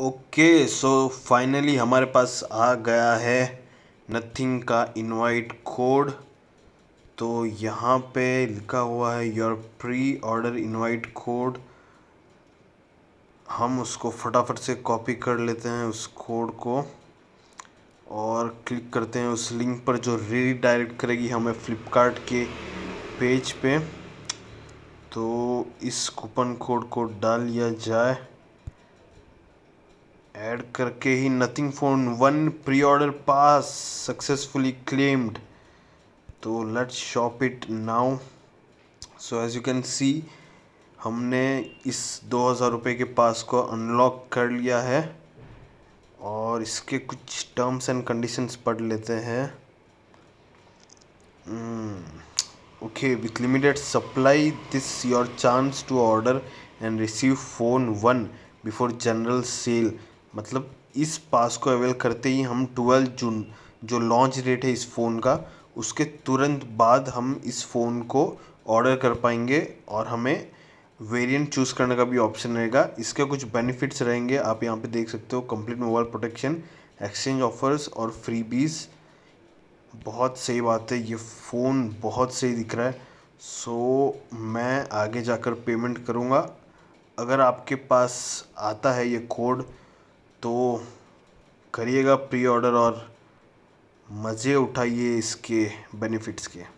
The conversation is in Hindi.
ओके सो फाइनली हमारे पास आ गया है नथिंग का इनवाइट कोड तो यहाँ पे लिखा हुआ है your pre order invite code हम उसको फटाफट से कॉपी कर लेते हैं उस कोड को और क्लिक करते हैं उस लिंक पर जो रीडायरेक्ट करेगी हमें फ्लिपकार्ट के पेज पे तो इस कूपन कोड को डाल लिया जाए ऐड करके ही nothing phone one pre order pass successfully claimed तो let's shop it now so as you can see हमने इस दो हज़ार रुपये के पास को अनलॉक कर लिया है और इसके कुछ टर्म्स एंड कंडीशंस पढ़ लेते हैं okay with limited supply this your chance to order and receive phone one before general sale मतलब इस पास को अवेल करते ही हम ट्वेल्व जून जो लॉन्च डेट है इस फ़ोन का उसके तुरंत बाद हम इस फ़ोन को ऑर्डर कर पाएंगे और हमें वेरिएंट चूज़ करने का भी ऑप्शन रहेगा इसके कुछ बेनिफिट्स रहेंगे आप यहाँ पे देख सकते हो complete mobile protection exchange offers और फ्री बीस बहुत सही बात है ये फ़ोन बहुत सही दिख रहा है सो मैं आगे जाकर पेमेंट करूँगा अगर आपके पास आता है ये कोड तो करिएगा प्री ऑर्डर और मज़े उठाइए इसके बेनिफिट्स के